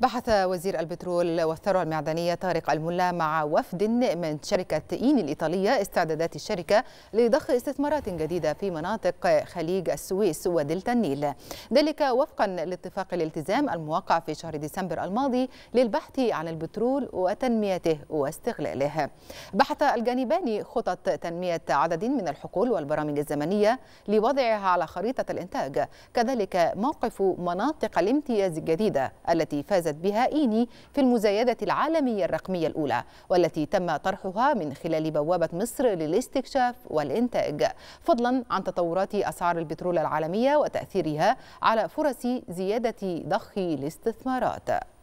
بحث وزير البترول والثروة المعدنية طارق الملا مع وفد من شركة إين الإيطالية استعدادات الشركة لضخ استثمارات جديدة في مناطق خليج السويس ودلتا النيل ذلك وفقا لاتفاق الالتزام الموقع في شهر ديسمبر الماضي للبحث عن البترول وتنميته واستغلاله بحث الجانبان خطط تنمية عدد من الحقول والبرامج الزمنية لوضعها على خريطة الإنتاج كذلك موقف مناطق الامتياز الجديدة التي فاز فازت بها إيني في المزايدة العالمية الرقمية الأولى والتي تم طرحها من خلال بوابة مصر للاستكشاف والإنتاج فضلا عن تطورات أسعار البترول العالمية وتأثيرها على فرص زيادة ضخ الاستثمارات